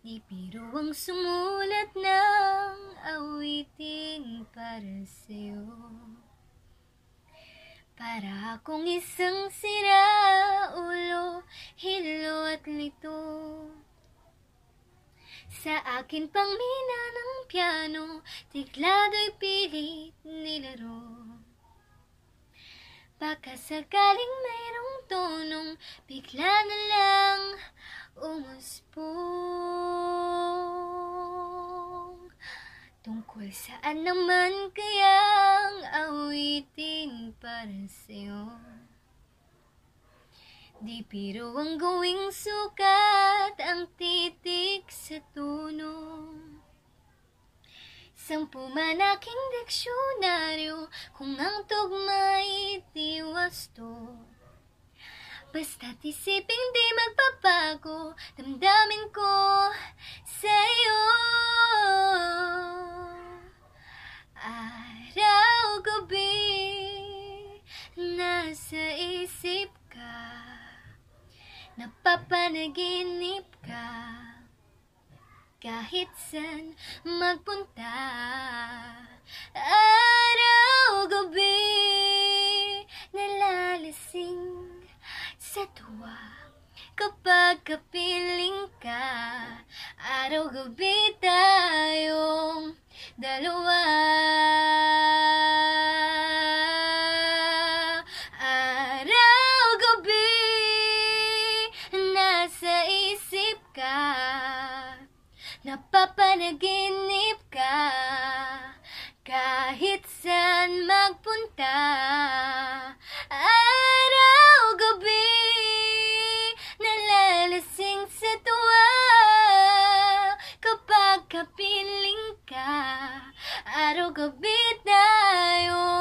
Di biro ang sumulat ng awiting para sa'yo Para akong isang sira, ulo, hilo at lito Sa akin pang mina ng piano, tiklada'y pilit nilaro Baka sakaling mayroong tonong bigla na lang Tungkol saan naman kayang awitin para sa'yo? Di piro ang gawing sukat ang titik sa tunong. Sampu man aking diksyonaryo kung ang tugma'y tiwasto. Basta't isipin di magpapalagay Napapanaginip ka Kahit san magpunta Araw gabi Nalalasing sa tuwa Kapag kapiling ka Araw gabi tayong dalawa ka Napapanaginip ka Kahit saan magpunta Araw, gabi Nalalasing sa tuwa Kapag kapiling ka Araw, gabi tayo